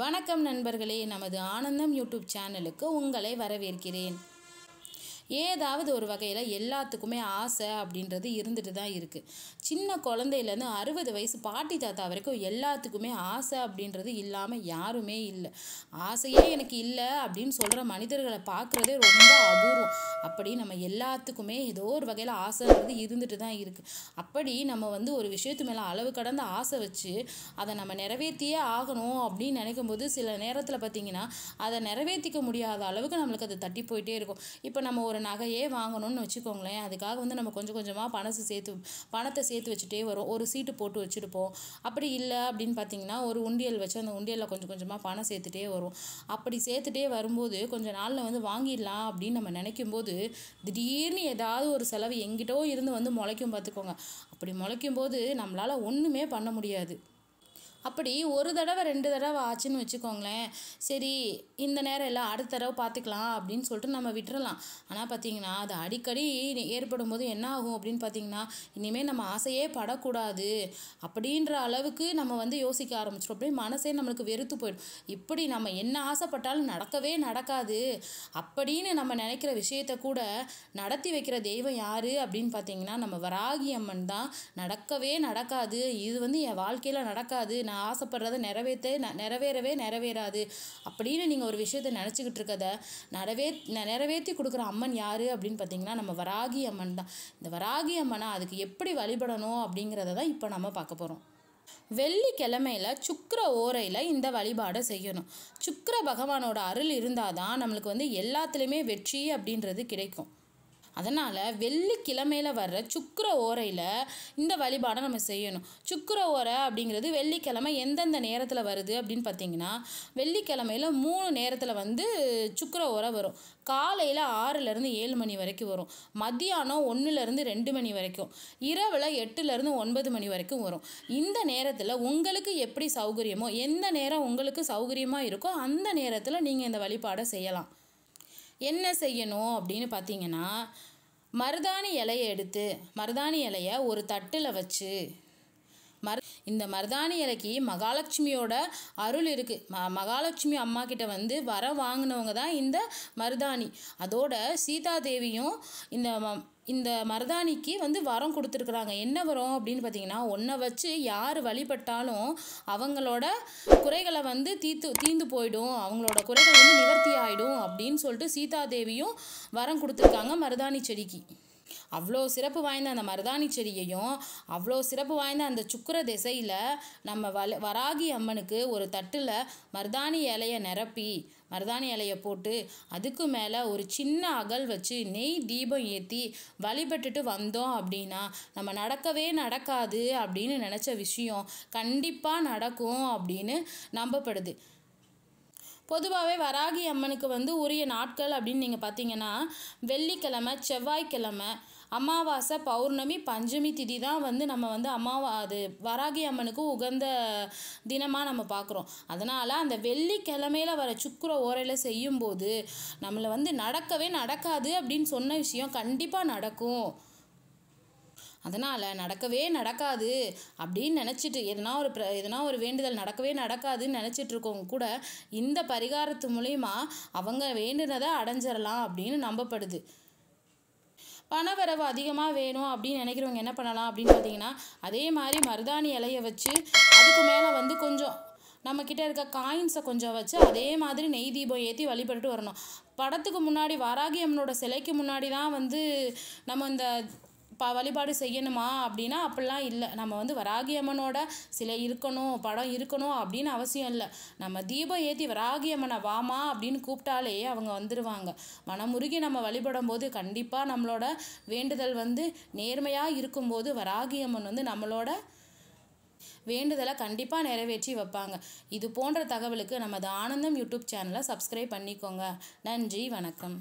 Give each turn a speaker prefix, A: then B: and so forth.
A: வணக்கம் நண்பர்களே நமது ஆனந்தம் யூடியூப் சேனலுக்கு உங்களை வரவேற்கிறேன் ஏதாவது ஒரு வகையில் எல்லாத்துக்குமே ஆசை அப்படின்றது இருந்துட்டு தான் இருக்குது சின்ன குழந்தையிலேருந்து அறுபது வயசு பாட்டி தாத்தா வரைக்கும் எல்லாத்துக்குமே ஆசை அப்படின்றது இல்லாமல் யாருமே இல்லை ஆசையே எனக்கு இல்லை அப்படின்னு சொல்கிற மனிதர்களை பார்க்குறதே ரொம்ப அபூர்வம் அப்படி நம்ம எல்லாத்துக்குமே ஏதோ ஒரு வகையில் ஆசைன்றது இருந்துட்டு தான் இருக்குது அப்படி நம்ம வந்து ஒரு விஷயத்து மேலே அளவு கடந்த ஆசை வச்சு அதை நம்ம நிறைவேற்றியே ஆகணும் அப்படின்னு நினைக்கும் போது சில நேரத்தில் பார்த்திங்கன்னா அதை நிறைவேற்றிக்க முடியாத அளவுக்கு நம்மளுக்கு அது தட்டி போயிட்டே இருக்கும் இப்போ நம்ம ஒரு ஒரு நகையே வாங்கணும்னு வச்சுக்கோங்களேன் அதுக்காக வந்து நம்ம கொஞ்சம் கொஞ்சமாக பணத்தை சேர்த்து பணத்தை சேர்த்து வச்சுட்டே வரும் ஒரு சீட்டு போட்டு வச்சுருப்போம் அப்படி இல்லை அப்படின்னு பார்த்தீங்கன்னா ஒரு உண்டியல் வச்சு அந்த உண்டியலில் கொஞ்சம் கொஞ்சமாக பணம் சேர்த்துட்டே வரும் அப்படி சேர்த்துட்டே வரும்போது கொஞ்சம் நாளில் வந்து வாங்கிடலாம் அப்படின்னு நம்ம நினைக்கும் போது திடீர்னு ஏதாவது ஒரு செலவு எங்கிட்டோ இருந்து வந்து முளைக்கும் பார்த்துக்கோங்க அப்படி முளைக்கும் போது நம்மளால் ஒன்றுமே பண்ண முடியாது அப்படி ஒரு தடவை ரெண்டு தடவை ஆச்சுன்னு வச்சுக்கோங்களேன் சரி இந்த நேரம் எல்லாம் அடுத்த தடவை பார்த்துக்கலாம் அப்படின்னு சொல்லிட்டு நம்ம விட்டுறலாம் ஆனால் பார்த்திங்கன்னா அது அடிக்கடி ஏற்படும் போது என்ன ஆகும் அப்படின்னு பார்த்திங்கன்னா இனிமேல் நம்ம ஆசையே படக்கூடாது அப்படின்ற அளவுக்கு நம்ம வந்து யோசிக்க ஆரம்பிச்சிடும் அப்படியே மனசே நம்மளுக்கு வெறுத்து போயிடும் இப்படி நம்ம என்ன ஆசைப்பட்டாலும் நடக்கவே நடக்காது அப்படின்னு நம்ம நினைக்கிற விஷயத்த கூட நடத்தி வைக்கிற தெய்வம் யார் அப்படின்னு பார்த்திங்கன்னா நம்ம வராகி அம்மன் தான் நடக்கவே நடக்காது இது வந்து என் வாழ்க்கையில் நடக்காது நான் ஆசைப்படுறத நிறைவேற்ற நிறைவேறவே நிறைவேறாது அப்படின்னு நீங்கள் ஒரு விஷயத்தை நினச்சிக்கிட்டு இருக்கதை நிறைவே நிறைவேற்றி கொடுக்குற அம்மன் யார் அப்படின்னு பார்த்தீங்கன்னா நம்ம வராகி அம்மன் தான் இந்த வராகி அம்மனை அதுக்கு எப்படி வழிபடணும் அப்படிங்கிறத தான் இப்போ நம்ம பார்க்க போகிறோம் வெள்ளிக்கிழமையில் சுக்கர ஓரையில் இந்த வழிபாடை செய்யணும் சுக்கர பகவானோட அருள் இருந்தால் தான் நம்மளுக்கு வந்து எல்லாத்துலேயுமே வெற்றி அப்படின்றது கிடைக்கும் அதனால் வெள்ளிக்கிழமையில் வர்ற சுக்கர ஓரையில் இந்த வழிபாடை நம்ம செய்யணும் சுக்கர ஓரை அப்படிங்கிறது வெள்ளிக்கிழமை எந்தெந்த நேரத்தில் வருது அப்படின்னு பார்த்தீங்கன்னா வெள்ளிக்கிழமையில் மூணு நேரத்தில் வந்து சுக்கர ஓரை வரும் காலையில் ஆறுலேருந்து ஏழு மணி வரைக்கும் வரும் மதியானம் ஒன்றுலேருந்து ரெண்டு மணி வரைக்கும் இரவில் எட்டுலேருந்து ஒன்பது மணி வரைக்கும் வரும் இந்த நேரத்தில் உங்களுக்கு எப்படி சௌகரியமோ எந்த நேரம் உங்களுக்கு சௌகரியமாக இருக்கோ அந்த நேரத்தில் நீங்கள் இந்த வழிபாடை செய்யலாம் என்ன செய்யணும் அப்படின்னு பார்த்தீங்கன்னா மருதாணி இலையை எடுத்து மருதாணி இலையை ஒரு தட்டில் வச்சு மர் இந்த மருதாணி இலைக்கு மகாலட்சுமியோட அருள் இருக்குது ம மகாலட்சுமி அம்மா கிட்ட வந்து வர வாங்கினவங்க தான் இந்த மருதாணி அதோட சீதாதேவியும் இந்த இந்த மருதாணிக்கு வந்து வரம் கொடுத்துருக்குறாங்க என்ன வரம் அப்படின்னு பார்த்தீங்கன்னா ஒன்றை வச்சு யார் வழிபட்டாலும் அவங்களோட குறைகளை வந்து தீத்து தீந்து போயிடும் அவங்களோட குறைகள் வந்து நிவர்த்தி ஆகிடும் அப்படின்னு சொல்லிட்டு சீதாதேவியும் வரம் கொடுத்துருக்காங்க மருதாணி செடிக்கு அவ்வளோ சிறப்பு வாய்ந்த அந்த மருதாணி செடியையும் அவ்வளோ சிறப்பு வாய்ந்த அந்த சுக்கர திசையில் நம்ம வல வராகி அம்மனுக்கு ஒரு தட்டில் மருதாணி இலையை நிரப்பி மருதாணி இலையை போட்டு அதுக்கு மேலே ஒரு சின்ன அகல் வச்சு நெய் தீபம் ஏற்றி வழிபட்டுட்டு வந்தோம் அப்படின்னா நம்ம நடக்கவே நடக்காது அப்படின்னு நினச்ச விஷயம் கண்டிப்பாக நடக்கும் அப்படின்னு நம்பப்படுது பொதுவாகவே வராகி அம்மனுக்கு வந்து உரிய நாட்கள் அப்படின்னு நீங்கள் பார்த்தீங்கன்னா வெள்ளிக்கிழமை செவ்வாய்க்கிழமை அமாவாசை பௌர்ணமி பஞ்சமி திதி தான் வந்து நம்ம வந்து அமாவா அது வராகி அம்மனுக்கு உகந்த தினமாக நம்ம பார்க்குறோம் அதனால் அந்த வெள்ளிக்கிழமையில் வர சுக்கர ஓரையில் செய்யும்போது நம்மளை வந்து நடக்கவே நடக்காது அப்படின்னு சொன்ன விஷயம் கண்டிப்பாக நடக்கும் அதனால் நடக்கவே நடக்காது அப்படின்னு நினச்சிட்டு எதனா ஒரு எதனா ஒரு வேண்டுதல் நடக்கவே நடக்காதுன்னு நினச்சிட்ருக்கவங்க கூட இந்த பரிகாரத்து மூலிமா அவங்க வேண்டுனதை அடைஞ்சிடலாம் அப்படின்னு நம்பப்படுது பணவரவு அதிகமாக வேணும் அப்படின்னு நினைக்கிறவங்க என்ன பண்ணலாம் அப்படின்னு பார்த்தீங்கன்னா அதே மாதிரி மருதாணி இலையை வச்சு அதுக்கு மேலே வந்து கொஞ்சம் நம்மக்கிட்ட இருக்க காயின்ஸை கொஞ்சம் வச்சு அதே மாதிரி நெய் தீபம் ஏற்றி வழிபட்டு வரணும் படத்துக்கு முன்னாடி வாராகி அம்மனோட சிலைக்கு முன்னாடி தான் வந்து நம்ம இந்த பா வழிபாடு செய்யணுமா அப்படின்னா அப்படிலாம் இல்லை நம்ம வந்து வராகி அம்மனோட சிலை இருக்கணும் படம் இருக்கணும் அப்படின்னு அவசியம் இல்லை நம்ம தீபம் ஏற்றி வராகி அம்மனை வாமா அப்படின்னு கூப்பிட்டாலே அவங்க வந்துடுவாங்க மனமுருகி நம்ம வழிபடும் போது கண்டிப்பாக நம்மளோட வேண்டுதல் வந்து நேர்மையாக இருக்கும்போது வராகி அம்மன் வந்து நம்மளோட வேண்டுதலை கண்டிப்பாக நிறைவேற்றி வைப்பாங்க இது போன்ற தகவலுக்கு நமது ஆனந்தம் யூடியூப் சேனலை சப்ஸ்கிரைப் பண்ணிக்கோங்க நன்றி வணக்கம்